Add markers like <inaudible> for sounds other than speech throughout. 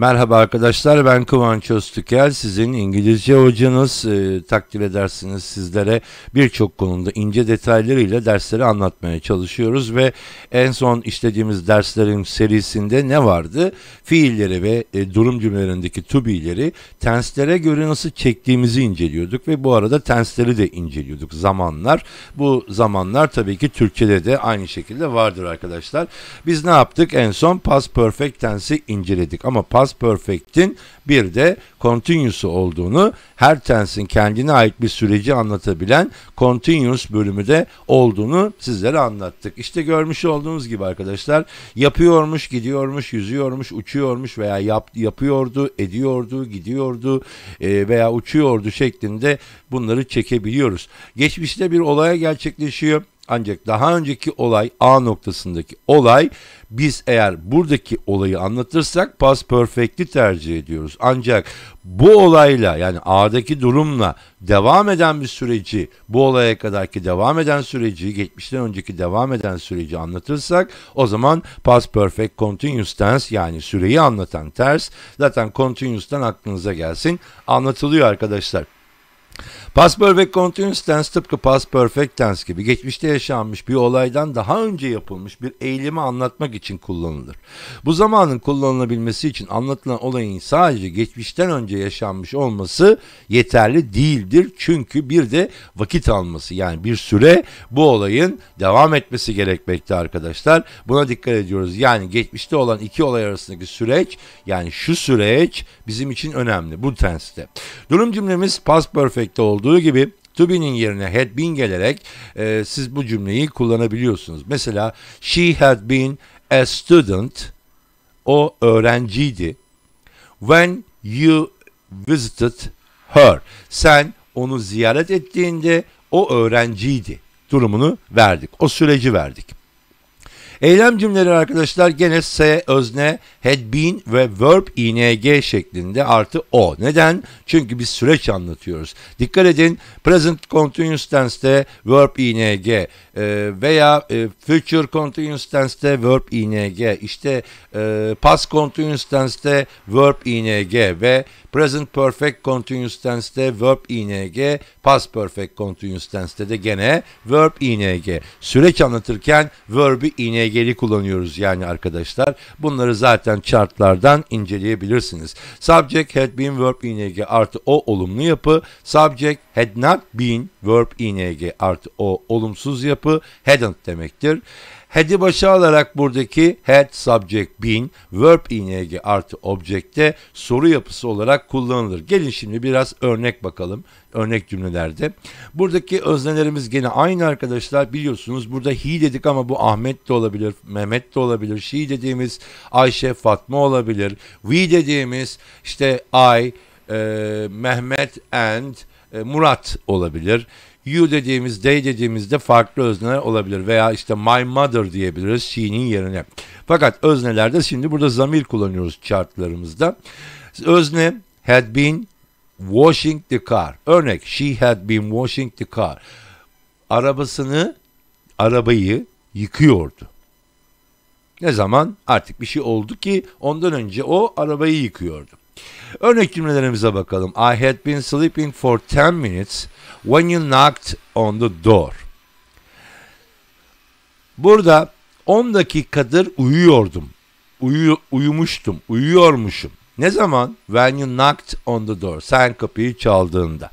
Merhaba arkadaşlar ben Kıvanç Öztükel sizin İngilizce hocanız e, takdir edersiniz sizlere birçok konuda ince detaylarıyla dersleri anlatmaya çalışıyoruz ve en son işlediğimiz derslerin serisinde ne vardı? Fiilleri ve e, durum cümlelerindeki to be'leri tenslere göre nasıl çektiğimizi inceliyorduk ve bu arada tensleri de inceliyorduk zamanlar. Bu zamanlar tabii ki Türkçe'de de aynı şekilde vardır arkadaşlar. Biz ne yaptık en son past perfect tensi inceledik ama past Past Perfect'in bir de Continuous'u olduğunu, her tensin kendine ait bir süreci anlatabilen Continuous bölümü de olduğunu sizlere anlattık. İşte görmüş olduğunuz gibi arkadaşlar yapıyormuş, gidiyormuş, yüzüyormuş, uçuyormuş veya yap, yapıyordu, ediyordu, gidiyordu e, veya uçuyordu şeklinde bunları çekebiliyoruz. Geçmişte bir olaya gerçekleşiyor ancak daha önceki olay A noktasındaki olay biz eğer buradaki olayı anlatırsak pas perfect'i tercih ediyoruz. Ancak bu olayla yani A'daki durumla devam eden bir süreci bu olaya kadarki devam eden süreci geçmişten önceki devam eden süreci anlatırsak o zaman past perfect continuous tense yani süreyi anlatan ters zaten continuous'tan aklınıza gelsin anlatılıyor arkadaşlar. Past Perfect Continuous Tense tıpkı Past Perfect Tense gibi geçmişte yaşanmış bir olaydan daha önce yapılmış bir eylemi anlatmak için kullanılır. Bu zamanın kullanılabilmesi için anlatılan olayın sadece geçmişten önce yaşanmış olması yeterli değildir. Çünkü bir de vakit alması yani bir süre bu olayın devam etmesi gerekmekte arkadaşlar. Buna dikkat ediyoruz. Yani geçmişte olan iki olay arasındaki süreç yani şu süreç bizim için önemli bu tenste. Durum cümlemiz Past Perfect örnekte olduğu gibi to be'nin yerine had been gelerek e, siz bu cümleyi kullanabiliyorsunuz. Mesela she had been a student o öğrenciydi. When you visited her sen onu ziyaret ettiğinde o öğrenciydi durumunu verdik. O süreci verdik. Eylem cümleleri arkadaşlar gene S özne, had been ve verb ing şeklinde artı o. Neden? Çünkü biz süreç anlatıyoruz. Dikkat edin present continuous tense'te verb ing e, veya e, future continuous tense'te verb ing işte e, past continuous tense'te verb ing ve present perfect continuous tense'te verb ing past perfect continuous tense'te de gene verb ing. Süreç anlatırken verb'i ing EG'li kullanıyoruz yani arkadaşlar. Bunları zaten chartlardan inceleyebilirsiniz. Subject had been verb ing artı o olumlu yapı. Subject had not been verb ing artı o olumsuz yapı hadn't demektir. Head'i başa alarak buradaki head subject bin verb ing artı object'te soru yapısı olarak kullanılır. Gelin şimdi biraz örnek bakalım örnek cümlelerde. Buradaki öznelerimiz gene aynı arkadaşlar biliyorsunuz burada he dedik ama bu Ahmet de olabilir, Mehmet de olabilir, She dediğimiz Ayşe, Fatma olabilir, we dediğimiz işte I, e, Mehmet and e, Murat olabilir you dediğimiz, they dediğimizde farklı özneler olabilir veya işte my mother diyebiliriz she'nin yerine. Fakat öznelerde şimdi burada zamir kullanıyoruz chartlarımızda. Özne had been washing the car. Örnek she had been washing the car. Arabasını, arabayı yıkıyordu. Ne zaman? Artık bir şey oldu ki ondan önce o arabayı yıkıyordu. Örnek cümlelerimize bakalım. I had been sleeping for 10 minutes when you knocked on the door. Burada 10 dakikadır uyuyordum. Uyu, uyumuştum, uyuyormuşum. Ne zaman? When you knocked on the door. Sen kapıyı çaldığında.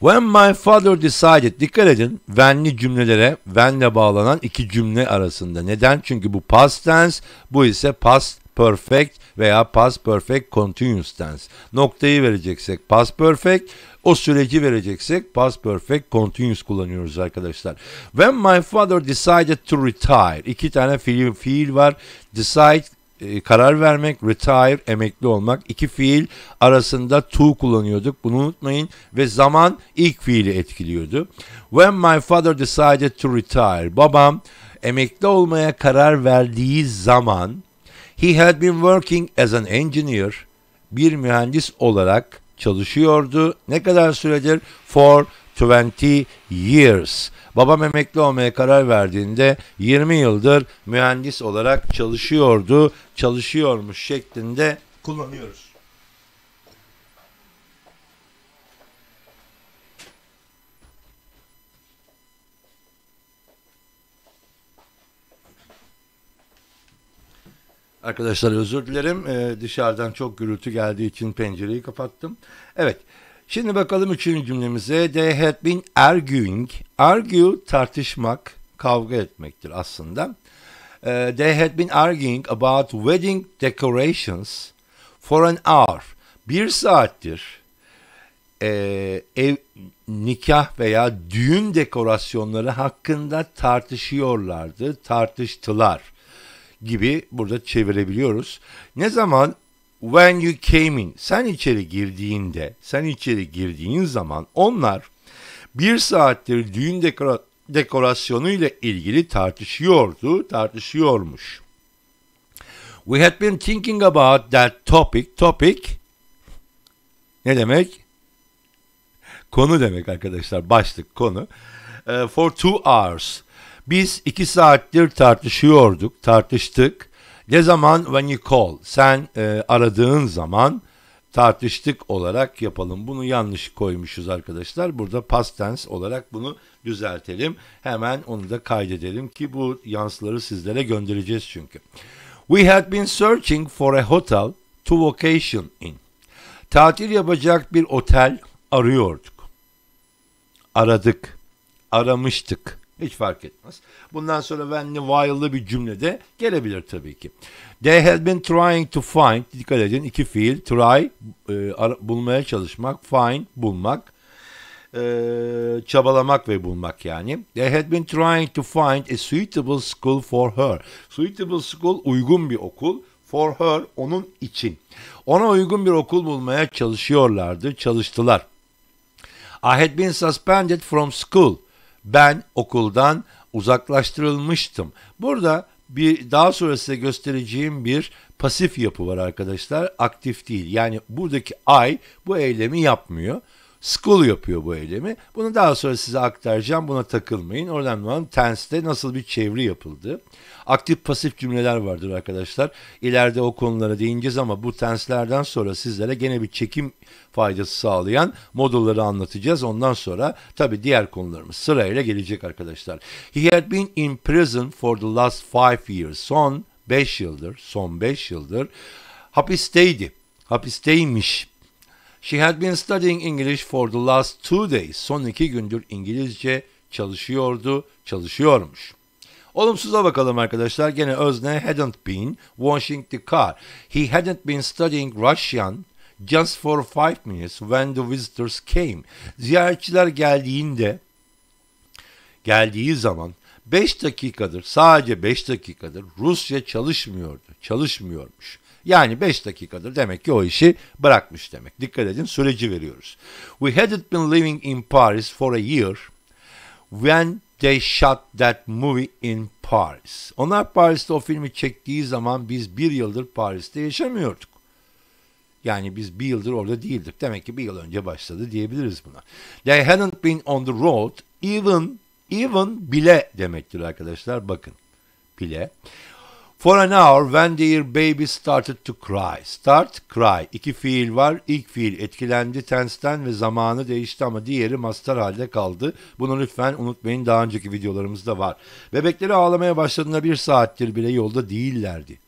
When my father decided. Dikkat edin. When'li cümlelere when'le bağlanan iki cümle arasında. Neden? Çünkü bu past tense, bu ise past perfect veya past perfect continuous tense. Noktayı vereceksek past perfect, o süreci vereceksek past perfect continuous kullanıyoruz arkadaşlar. When my father decided to retire. iki tane fiil, fiil var. Decide e, karar vermek, retire, emekli olmak. iki fiil arasında to kullanıyorduk. Bunu unutmayın. Ve zaman ilk fiili etkiliyordu. When my father decided to retire. Babam emekli olmaya karar verdiği zaman He had been working as an engineer. Bir mühendis olarak çalışıyordu. Ne kadar süredir? For 20 years. Babam emekli olmaya karar verdiğinde 20 yıldır mühendis olarak çalışıyordu, çalışıyormuş şeklinde kullanıyoruz. Arkadaşlar özür dilerim. Ee, dışarıdan çok gürültü geldiği için pencereyi kapattım. Evet. Şimdi bakalım üçüncü cümlemize. They had been arguing. Argue tartışmak, kavga etmektir aslında. Ee, they had been arguing about wedding decorations for an hour. Bir saattir e, ev nikah veya düğün dekorasyonları hakkında tartışıyorlardı, tartıştılar gibi burada çevirebiliyoruz. Ne zaman when you came in sen içeri girdiğinde sen içeri girdiğin zaman onlar bir saattir düğün dekora dekorasyonu ile ilgili tartışıyordu tartışıyormuş. We had been thinking about that topic topic ne demek? Konu demek arkadaşlar başlık konu. Uh, for two hours biz iki saattir tartışıyorduk, tartıştık. Ne zaman? When you call. Sen e, aradığın zaman tartıştık olarak yapalım. Bunu yanlış koymuşuz arkadaşlar. Burada past tense olarak bunu düzeltelim. Hemen onu da kaydedelim ki bu yansıları sizlere göndereceğiz çünkü. We had been searching for a hotel to vacation in. Tatil yapacak bir otel arıyorduk. Aradık. Aramıştık. Hiç fark etmez. Bundan sonra When Wild'lı bir cümlede gelebilir tabii ki. They had been trying to find, dikkat edin iki fiil, try, e, bulmaya çalışmak, find, bulmak, e, çabalamak ve bulmak yani. They had been trying to find a suitable school for her. Suitable school uygun bir okul for her onun için. Ona uygun bir okul bulmaya çalışıyorlardı, çalıştılar. I had been suspended from school ben okuldan uzaklaştırılmıştım. Burada bir daha sonra size göstereceğim bir pasif yapı var arkadaşlar. Aktif değil. Yani buradaki I bu eylemi yapmıyor. School yapıyor bu eylemi. Bunu daha sonra size aktaracağım. Buna takılmayın. Oradan olan tense'de nasıl bir çeviri yapıldı. Aktif pasif cümleler vardır arkadaşlar. İleride o konulara değineceğiz ama bu tenslerden sonra sizlere gene bir çekim faydası sağlayan modulları anlatacağız. Ondan sonra tabi diğer konularımız sırayla gelecek arkadaşlar. He had been in prison for the last five years. Son 5 yıldır, son 5 yıldır hapisteydi. Hapisteymiş She had been studying English for the last two days. Son iki gündür İngilizce çalışıyordu, çalışıyormuş. Olumsuza bakalım arkadaşlar. Gene özne hadn't been washing the car. He hadn't been studying Russian just for five minutes when the visitors came. Ziyaretçiler geldiğinde, geldiği zaman 5 dakikadır, sadece 5 dakikadır Rusya çalışmıyordu, çalışmıyormuş. Yani 5 dakikadır demek ki o işi bırakmış demek. Dikkat edin süreci veriyoruz. We hadn't been living in Paris for a year when they shot that movie in Paris. Onlar Paris'te o filmi çektiği zaman biz bir yıldır Paris'te yaşamıyorduk. Yani biz bir yıldır orada değildik. Demek ki bir yıl önce başladı diyebiliriz buna. They hadn't been on the road even even bile demektir arkadaşlar bakın. Bile. For an hour when their baby started to cry. Start, cry. İki fiil var. İlk fiil etkilendi tensten ve zamanı değişti ama diğeri master halde kaldı. Bunu lütfen unutmayın. Daha önceki videolarımızda var. Bebekleri ağlamaya başladığında bir saattir bile yolda değillerdi.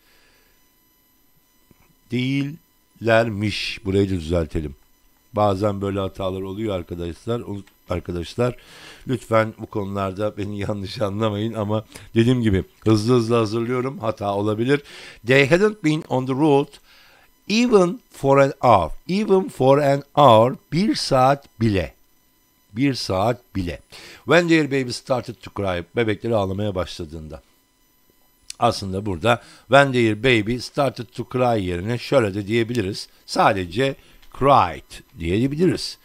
Değillermiş. Burayı da düzeltelim. Bazen böyle hatalar oluyor arkadaşlar arkadaşlar. Lütfen bu konularda beni <laughs> yanlış anlamayın ama dediğim gibi hızlı hızlı hazırlıyorum. Hata olabilir. They hadn't been on the road even for an hour. Even for an hour. Bir saat bile. Bir saat bile. When their baby started to cry. Bebekleri ağlamaya başladığında. Aslında burada when their baby started to cry yerine şöyle de diyebiliriz. Sadece cried diyebiliriz.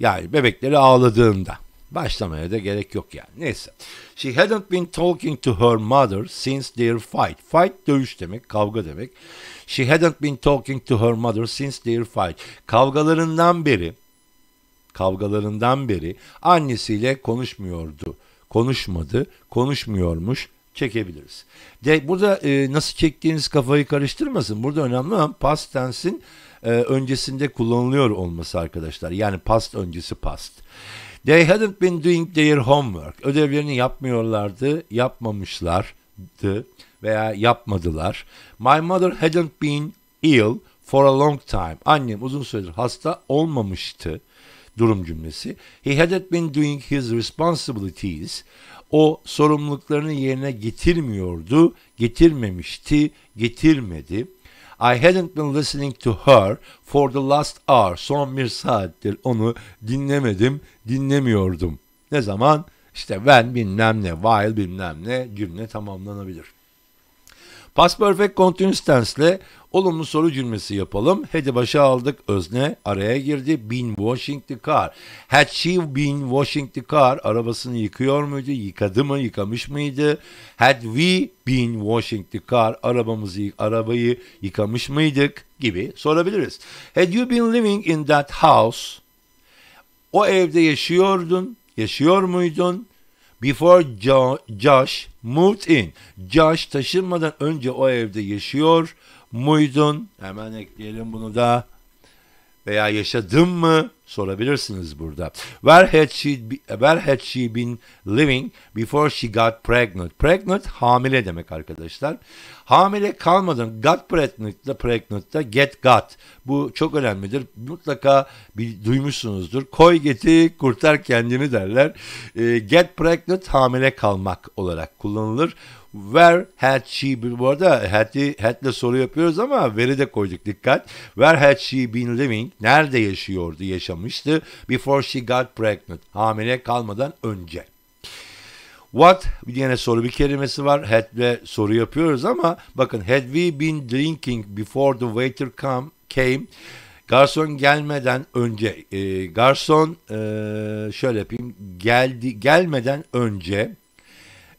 Yani bebekleri ağladığında. Başlamaya da gerek yok yani. Neyse. She hadn't been talking to her mother since their fight. Fight dövüş demek, kavga demek. She hadn't been talking to her mother since their fight. Kavgalarından beri kavgalarından beri annesiyle konuşmuyordu. Konuşmadı, konuşmuyormuş çekebiliriz. De burada e, nasıl çektiğiniz kafayı karıştırmasın. Burada önemli olan past tense'in e, öncesinde kullanılıyor olması arkadaşlar. Yani past öncesi past. They hadn't been doing their homework. Ödevlerini yapmıyorlardı, yapmamışlardı veya yapmadılar. My mother hadn't been ill for a long time. Annem uzun süredir hasta olmamıştı. Durum cümlesi. He hadn't been doing his responsibilities. O sorumluluklarını yerine getirmiyordu, getirmemişti, getirmedi. I hadn't been listening to her for the last hour. Son bir saattir onu dinlemedim, dinlemiyordum. Ne zaman? İşte ben bilmem ne, while bilmem ne cümle tamamlanabilir. Past Perfect Continuous Tense'le olumlu soru cümlesi yapalım. Hadi başa aldık. Özne araya girdi. Been washing the car. Had she been washing the car? Arabasını yıkıyor muydu? Yıkadı mı? Yıkamış mıydı? Had we been washing the car? Arabamızı, arabayı yıkamış mıydık? Gibi sorabiliriz. Had you been living in that house? O evde yaşıyordun, yaşıyor muydun? Before jo Josh moved in. Josh taşınmadan önce o evde yaşıyor muydun? Hemen ekleyelim bunu da veya yaşadım mı sorabilirsiniz burada. Where had she be, where had she been living before she got pregnant? Pregnant hamile demek arkadaşlar. Hamile kalmadan got pregnant da pregnant da get got. Bu çok önemlidir. Mutlaka bir duymuşsunuzdur. Koy geti kurtar kendini derler. E, get pregnant hamile kalmak olarak kullanılır. Where had she been? Bu arada hadi had'le soru yapıyoruz ama veri de koyduk dikkat. Where had she been living? Nerede yaşıyordu, yaşamıştı? Before she got pregnant. Hamile kalmadan önce. What yine soru bir kelimesi var. hadle soru yapıyoruz ama bakın had we been drinking before the waiter come came? Garson gelmeden önce e, garson e, şöyle yapayım geldi gelmeden önce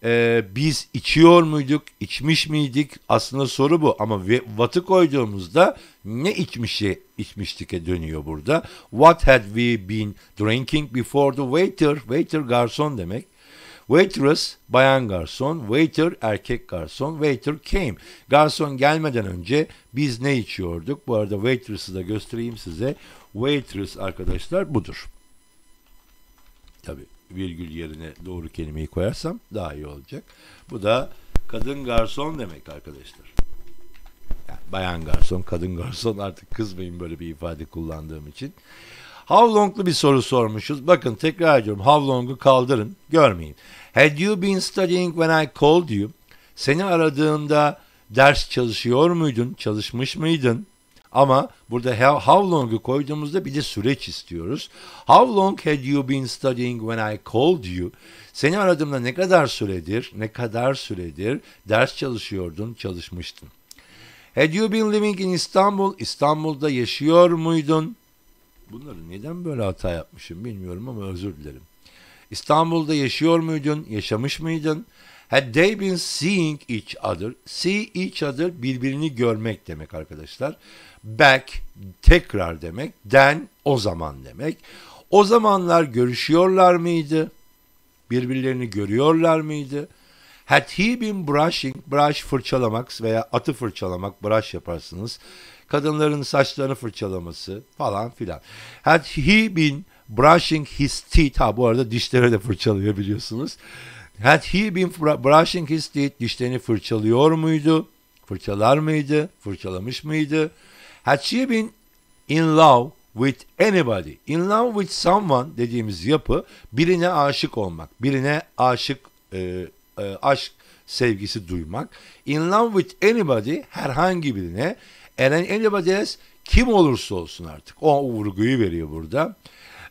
e, biz içiyor muyduk, içmiş miydik? Aslında soru bu ama what'ı koyduğumuzda ne içmişi içmiştik'e dönüyor burada. What had we been drinking before the waiter? Waiter garson demek. Waitress bayan garson, waiter erkek garson, waiter came. Garson gelmeden önce biz ne içiyorduk? Bu arada waitress'ı da göstereyim size. Waitress arkadaşlar budur. Tabii virgül yerine doğru kelimeyi koyarsam daha iyi olacak. Bu da kadın garson demek arkadaşlar. Yani bayan garson, kadın garson artık kızmayın böyle bir ifade kullandığım için. How long'lu bir soru sormuşuz. Bakın tekrar ediyorum. How long'u kaldırın. Görmeyin. Had you been studying when I called you? Seni aradığımda ders çalışıyor muydun? Çalışmış mıydın? Ama burada how long'u koyduğumuzda bir de süreç istiyoruz. How long had you been studying when I called you? Seni aradığımda ne kadar süredir, ne kadar süredir ders çalışıyordun, çalışmıştın. Had you been living in Istanbul? İstanbul'da yaşıyor muydun? Bunları neden böyle hata yapmışım bilmiyorum ama özür dilerim. İstanbul'da yaşıyor muydun? Yaşamış mıydın? Had they been seeing each other, see each other birbirini görmek demek arkadaşlar. Back tekrar demek, then o zaman demek. O zamanlar görüşüyorlar mıydı? Birbirlerini görüyorlar mıydı? Had he been brushing, brush fırçalamak veya atı fırçalamak, brush yaparsınız. Kadınların saçlarını fırçalaması falan filan. Had he been brushing his teeth, ha bu arada dişleri de fırçalıyor biliyorsunuz. Had he been brushing his teeth? Dişlerini fırçalıyor muydu? Fırçalar mıydı? Fırçalamış mıydı? Had she been in love with anybody? In love with someone dediğimiz yapı birine aşık olmak, birine aşık e, e, aşk sevgisi duymak. In love with anybody herhangi birine. And anybody else kim olursa olsun artık. O vurguyu veriyor burada.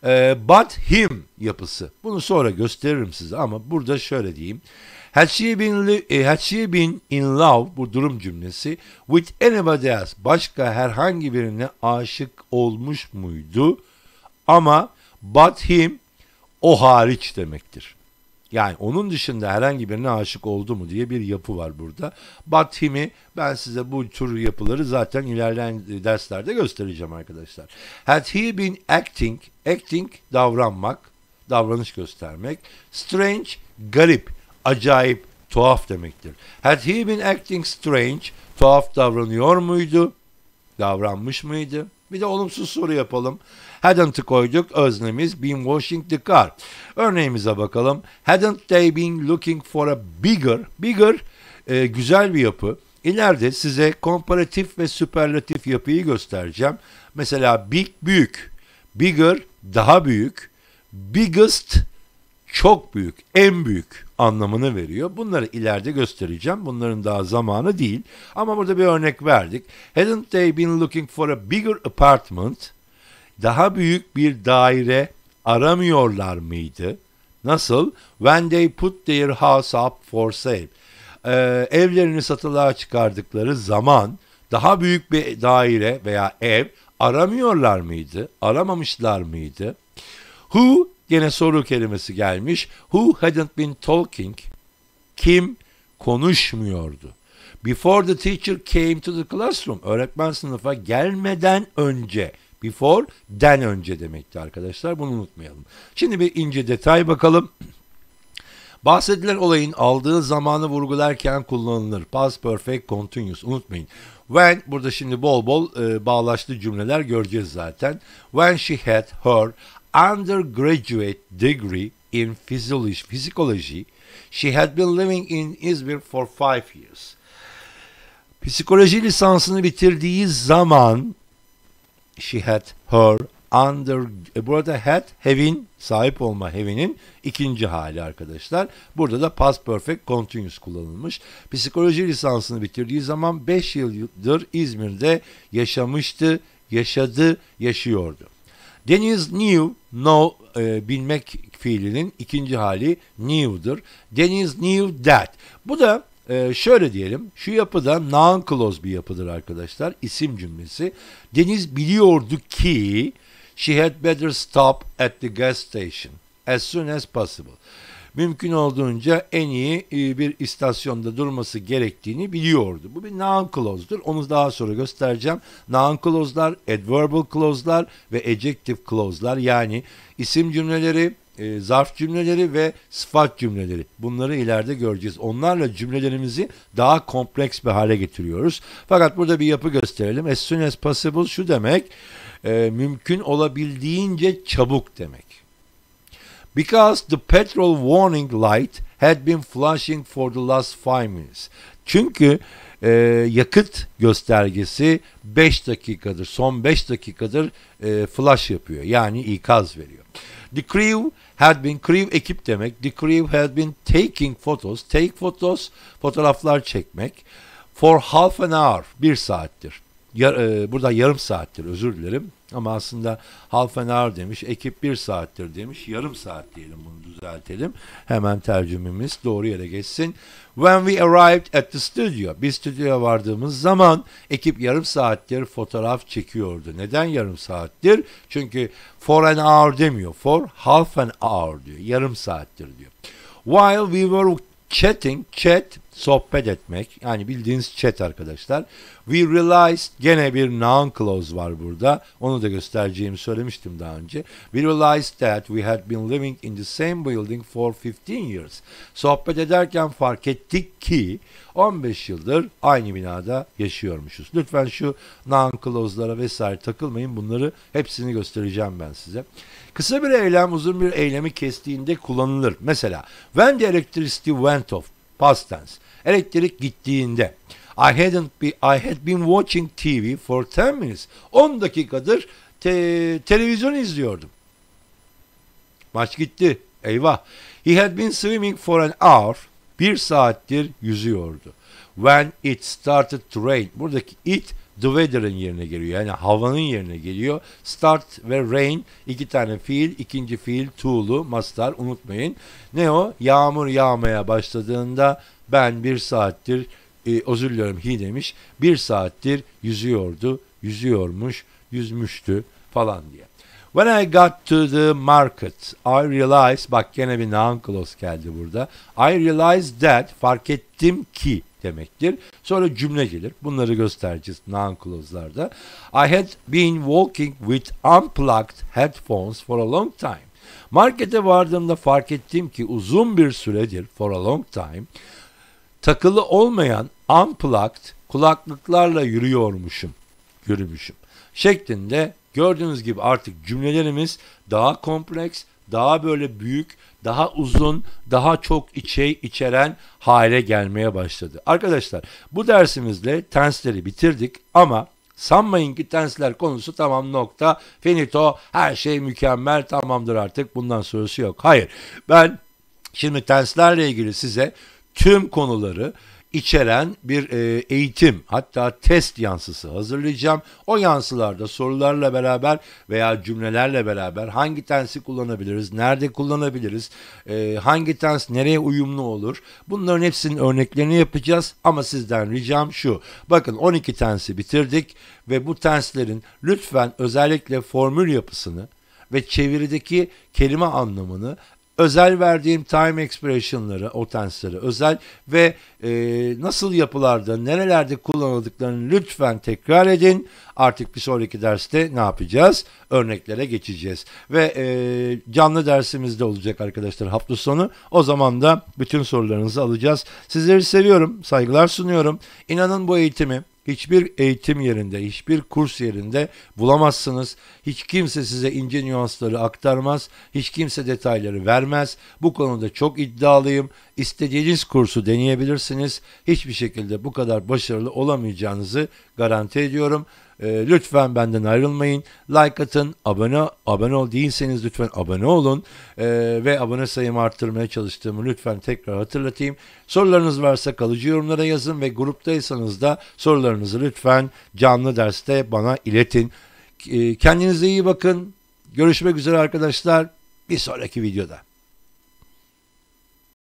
E, but him yapısı. Bunu sonra gösteririm size ama burada şöyle diyeyim. Had she been, e, had she been in love bu durum cümlesi with anybody else başka herhangi birine aşık olmuş muydu? Ama but him o hariç demektir. Yani onun dışında herhangi birine aşık oldu mu diye bir yapı var burada. Batimi ben size bu tür yapıları zaten ilerleyen derslerde göstereceğim arkadaşlar. Had he been acting, acting davranmak, davranış göstermek. Strange, garip, acayip, tuhaf demektir. Had he been acting strange, tuhaf davranıyor muydu? Davranmış mıydı? Bir de olumsuz soru yapalım. Hadn't koyduk öznemiz been washing the car. Örneğimize bakalım. Hadn't they been looking for a bigger? Bigger e, güzel bir yapı. İleride size komparatif ve süperlatif yapıyı göstereceğim. Mesela big büyük, bigger daha büyük, biggest çok büyük, en büyük anlamını veriyor. Bunları ileride göstereceğim. Bunların daha zamanı değil. Ama burada bir örnek verdik. Hadn't they been looking for a bigger apartment? daha büyük bir daire aramıyorlar mıydı? Nasıl? When they put their house up for sale. Ee, evlerini satılığa çıkardıkları zaman daha büyük bir daire veya ev aramıyorlar mıydı? Aramamışlar mıydı? Who gene soru kelimesi gelmiş. Who hadn't been talking? Kim konuşmuyordu? Before the teacher came to the classroom. Öğretmen sınıfa gelmeden önce before, den önce demekti arkadaşlar. Bunu unutmayalım. Şimdi bir ince detay bakalım. Bahsedilen olayın aldığı zamanı vurgularken kullanılır. Past perfect continuous unutmayın. When burada şimdi bol bol e, bağlaşlı cümleler göreceğiz zaten. When she had her undergraduate degree in physiology, she had been living in Izmir for five years. Psikoloji lisansını bitirdiği zaman she had her under e, burada had having sahip olma havingin ikinci hali arkadaşlar. Burada da past perfect continuous kullanılmış. Psikoloji lisansını bitirdiği zaman 5 yıldır İzmir'de yaşamıştı, yaşadı, yaşıyordu. Deniz knew, no e, bilmek fiilinin ikinci hali knew'dur. Deniz knew that. Bu da ee, şöyle diyelim. Şu yapıda non-close bir yapıdır arkadaşlar. İsim cümlesi. Deniz biliyordu ki she had better stop at the gas station as soon as possible. Mümkün olduğunca en iyi e, bir istasyonda durması gerektiğini biliyordu. Bu bir noun clause'dur. Onu daha sonra göstereceğim. Noun clause'lar, adverbal clause'lar ve adjective clause'lar yani isim cümleleri, e, zarf cümleleri ve sıfat cümleleri. Bunları ileride göreceğiz. Onlarla cümlelerimizi daha kompleks bir hale getiriyoruz. Fakat burada bir yapı gösterelim. As soon as possible şu demek, e, mümkün olabildiğince çabuk demek. Because the petrol warning light had been flashing for the last five minutes. Çünkü e, yakıt göstergesi 5 dakikadır, son 5 dakikadır e, flash yapıyor. Yani ikaz veriyor. The crew had been, crew ekip demek. The crew had been taking photos. Take photos, fotoğraflar çekmek. For half an hour, bir saattir. Yar, e, burada yarım saattir, özür dilerim. Ama aslında half an hour demiş, ekip bir saattir demiş. Yarım saat diyelim bunu düzeltelim. Hemen tercümemiz doğru yere geçsin. When we arrived at the studio. Biz stüdyoya vardığımız zaman ekip yarım saattir fotoğraf çekiyordu. Neden yarım saattir? Çünkü for an hour demiyor. For half an hour diyor. Yarım saattir diyor. While we were chatting, chat sohbet etmek. Yani bildiğiniz chat arkadaşlar. We realized gene bir noun clause var burada. Onu da göstereceğimi söylemiştim daha önce. We realized that we had been living in the same building for 15 years. Sohbet ederken fark ettik ki 15 yıldır aynı binada yaşıyormuşuz. Lütfen şu noun clause'lara vesaire takılmayın. Bunları hepsini göstereceğim ben size. Kısa bir eylem uzun bir eylemi kestiğinde kullanılır. Mesela when the electricity went off past tense. Elektrik gittiğinde. I hadn't be, I had been watching TV for 10 minutes. 10 dakikadır te, televizyon izliyordum. Maç gitti. Eyvah. He had been swimming for an hour. Bir saattir yüzüyordu. When it started to rain. Buradaki it The weather'ın yerine geliyor. Yani havanın yerine geliyor. Start ve rain iki tane fiil. ikinci fiil tuğlu mastar unutmayın. Ne o? Yağmur yağmaya başladığında ben bir saattir e, özür diliyorum hi demiş. Bir saattir yüzüyordu. Yüzüyormuş. Yüzmüştü falan diye. When I got to the market, I realized, bak gene bir noun clause geldi burada. I realized that, fark ettim ki demektir. Sonra cümle gelir. Bunları göstereceğiz non-close'larda. I had been walking with unplugged headphones for a long time. Markete vardığımda fark ettim ki uzun bir süredir for a long time takılı olmayan unplugged kulaklıklarla yürüyormuşum. Yürümüşüm şeklinde gördüğünüz gibi artık cümlelerimiz daha kompleks, daha böyle büyük, daha uzun, daha çok içey içeren hale gelmeye başladı. Arkadaşlar bu dersimizle tensleri bitirdik ama sanmayın ki tensler konusu tamam nokta finito her şey mükemmel tamamdır artık bundan sonrası yok. Hayır ben şimdi tenslerle ilgili size tüm konuları içeren bir e, eğitim hatta test yansısı hazırlayacağım. O yansılarda sorularla beraber veya cümlelerle beraber hangi tensi kullanabiliriz, nerede kullanabiliriz, e, hangi tens nereye uyumlu olur bunların hepsinin örneklerini yapacağız. Ama sizden ricam şu bakın 12 tensi bitirdik ve bu tenslerin lütfen özellikle formül yapısını ve çevirideki kelime anlamını özel verdiğim time expression'ları, o tensleri özel ve e, nasıl yapılarda, nerelerde kullanıldıklarını lütfen tekrar edin. Artık bir sonraki derste ne yapacağız? Örneklere geçeceğiz. Ve e, canlı de olacak arkadaşlar hafta sonu. O zaman da bütün sorularınızı alacağız. Sizleri seviyorum, saygılar sunuyorum. İnanın bu eğitimi hiçbir eğitim yerinde, hiçbir kurs yerinde bulamazsınız. Hiç kimse size ince nüansları aktarmaz, hiç kimse detayları vermez. Bu konuda çok iddialıyım. İstediğiniz kursu deneyebilirsiniz. Hiçbir şekilde bu kadar başarılı olamayacağınızı garanti ediyorum. E, lütfen benden ayrılmayın. Like atın, abone abone ol değilseniz lütfen abone olun e, ve abone sayımı arttırmaya çalıştığımı lütfen tekrar hatırlatayım. Sorularınız varsa kalıcı yorumlara yazın ve gruptaysanız da sorularınızı lütfen canlı derste bana iletin. E, kendinize iyi bakın. Görüşmek üzere arkadaşlar. Bir sonraki videoda.